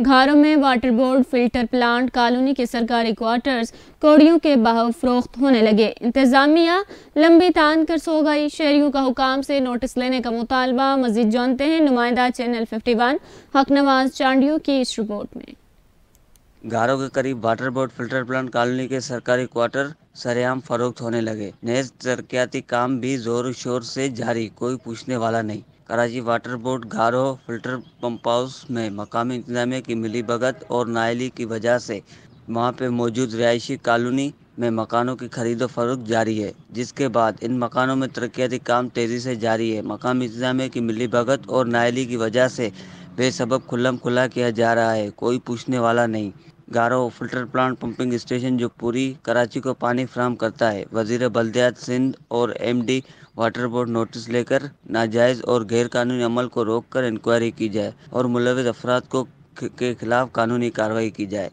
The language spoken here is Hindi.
घरों में water board filter plant colony के सरकारी क्वार्टर्स कोड़ियों के बहाव फरोख्त होने लगे इंतजामिया लंबी तान कर सो गई शहरियों का हुकाम से नोटिस लेने का मुतालबा मजीद जानते हैं नुमाइंदा चैनल 51 हक नवाज चांडियो की इस रिपोर्ट में घरों के करीब water board filter plant colony के सरकारी क्वार्टर सरेआम फरोख्त होने लगे नए तरक्याती काम भी जोर शोर से जारी कोई पूछने वाला नहीं Karachi water board Gharo filter pump house में मकामी इंतजामिया की मिली भगत और नायली की वजह से वहाँ पर मौजूद रिहायशी कॉलोनी में मकानों की खरीदो फरोख जारी है जिसके बाद इन मकानों में तरक्याती काम तेज़ी से जारी है मकामी इंतजामिया की मिली भगत और नायली की वजह से बेसब खुल्लम खुला किया जा रहा है कोई पूछने वाला नहीं Gharo filter plant pumping station जो पूरी कराची को पानी फ्राहम करता है वजीर बल्दियात सिंध और एमडी वाटर बोर्ड नोटिस लेकर नाजायज़ और गैर कानूनी अमल को रोक कर इंक्वायरी की जाए और मुलविस अफराद को के खिलाफ कानूनी कार्रवाई की जाए